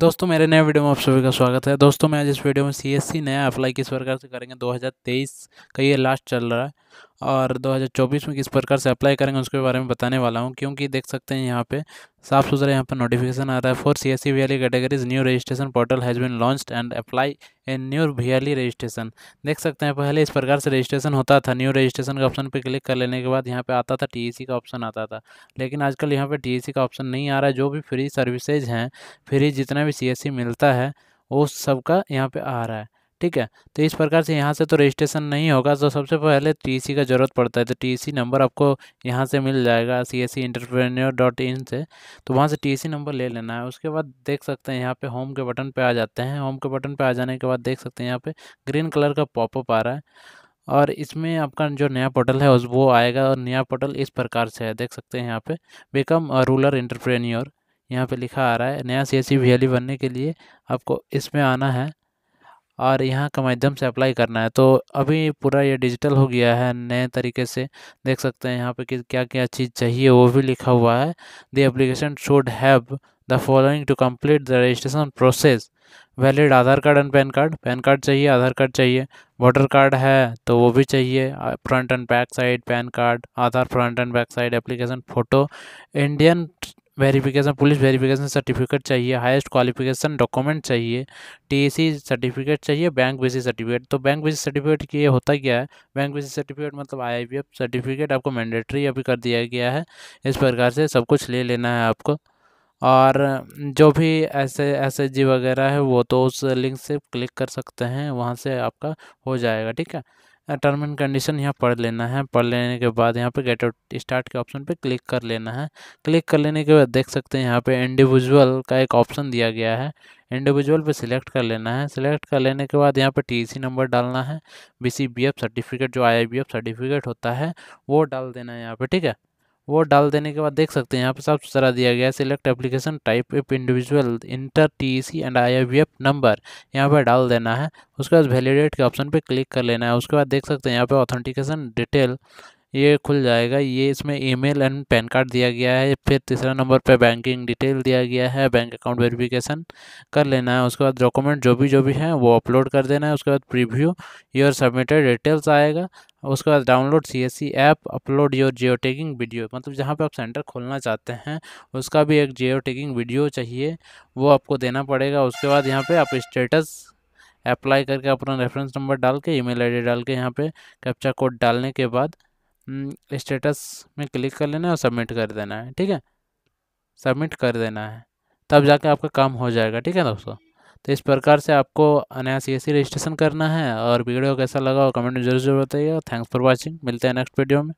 दोस्तों मेरे नए वीडियो में आप सभी का स्वागत है दोस्तों मैं आज इस वीडियो में सीएससी नया अप्लाई किस प्रकार से करेंगे 2023 का ये लास्ट चल रहा है और 2024 में किस प्रकार से अप्लाई करेंगे उसके बारे में बताने वाला हूँ क्योंकि देख सकते हैं यहाँ पे साफ सुथरा यहाँ पर नोटिफिकेशन आ रहा है for C S C V L categories new registration portal has been launched and apply a new V L registration देख सकते हैं पहले इस प्रकार से रजिस्ट्रेशन होता था न्यू रजिस्ट्रेशन के ऑप्शन पर क्लिक कर लेने के बाद यहाँ पे आता था टी e का ऑप्शन आता था लेकिन आजकल यहाँ पर टी e का ऑप्शन नहीं आ रहा है जो भी फ्री सर्विसेज हैं फ्री जितना भी सी e मिलता है वो सबका यहाँ पर आ रहा है ठीक है तो इस प्रकार से यहाँ से तो रजिस्ट्रेशन नहीं होगा तो सबसे पहले टीसी का ज़रूरत पड़ता है तो टीसी नंबर आपको यहाँ से मिल जाएगा C S C entrepreneur dot in से तो वहाँ से टीसी नंबर ले लेना है उसके बाद देख सकते हैं यहाँ पे होम के बटन पे आ जाते हैं होम के बटन पे आ जाने के बाद देख सकते हैं यहाँ पे ग्रीन कलर का पॉपअप आ रहा है और इसमें आपका जो नया पोर्टल है उस वो आएगा और नया पोर्टल इस प्रकार से है देख सकते हैं यहाँ पर बिकम रूरल इंटरप्रेन्योर यहाँ पर लिखा आ रहा है नया सी एस e e बनने के लिए आपको इसमें आना है और यहाँ का माध्यम से अप्लाई करना है तो अभी पूरा ये डिजिटल हो गया है नए तरीके से देख सकते हैं यहाँ पे कि क्या क्या चीज़ चाहिए वो भी लिखा हुआ है the application should have the following to complete the registration process valid Aadhaar card and PAN card PAN card चाहिए आधार कार्ड चाहिए वोटर कार्ड है तो वो भी चाहिए front and back side PAN card Aadhaar front and back side application photo Indian verification police verification certificate चाहिए highest qualification document चाहिए TC certificate चाहिए बैंक बेसिस सर्टिफिकेट तो बैंक बेसिस सर्टिफिकेट की ये होता क्या है बैंक बेसिस सर्टिफिकेट मतलब आईआईबीएफ सर्टिफिकेट आपको मैंडेटरी अभी कर दिया गया है इस प्रकार से सब कुछ ले लेना है आपको और जो भी ऐसे एस वगैरह है वो तो उस लिंक से क्लिक कर सकते हैं वहाँ से आपका हो जाएगा ठीक है टर्म एंड कंडीशन यहाँ पढ़ लेना है पढ़ लेने के बाद यहाँ पे गेट आउट स्टार्ट के ऑप्शन पे क्लिक कर लेना है क्लिक कर लेने के बाद देख सकते हैं यहाँ पे इंडिविजुअल का एक ऑप्शन दिया गया है इंडिविजुअल पे सिलेक्ट कर लेना है सिलेक्ट कर लेने के बाद यहाँ पे टीसी नंबर डालना है बीसीबीएफ सर्टिफिकेट जो आईआईबीएफ सर्टिफिकेट होता है वो डाल देना है यहाँ पर ठीक है वो डाल देने के बाद देख सकते हैं यहाँ पे साफ सुथरा दिया गया है select application type if individual enter T C and I V F number यहाँ पर डाल देना है उसके बाद वैलिडेट के ऑप्शन पे क्लिक कर लेना है उसके बाद देख सकते हैं यहाँ पे ऑथेंटिकेशन डिटेल ये खुल जाएगा ये इसमें ईमेल एंड पैन कार्ड दिया गया है फिर तीसरा नंबर पर बैंकिंग डिटेल दिया गया है बैंक अकाउंट वेरिफिकेशन कर लेना है उसके बाद डॉक्यूमेंट जो भी जो भी है वो अपलोड कर देना है उसके बाद प्रीव्यू योर सबमिटेड डिटेल्स आएगा उसके बाद download C S C app upload your geo tagging video मतलब जहाँ पे आप सेंटर खोलना चाहते हैं उसका भी एक जियो टेकिंग वीडियो चाहिए वो आपको देना पड़ेगा उसके बाद यहाँ पे आप स्टेटस अप्लाई करके अपना रेफरेंस नंबर डाल के ईमेल आईडी डाल के यहाँ पे कैप्चा कोड डालने के बाद स्टेटस में क्लिक कर लेना है और सबमिट कर देना है ठीक है सबमिट कर देना है तब जाके आपका काम हो जाएगा ठीक है दोस्तों तो इस प्रकार से आपको नया सी रजिस्ट्रेशन करना है और वीडियो कैसा लगा हो कमेंट में जरूर जरूर बताइएगा थैंक्स फॉर वॉचिंग मिलते हैं नेक्स्ट वीडियो में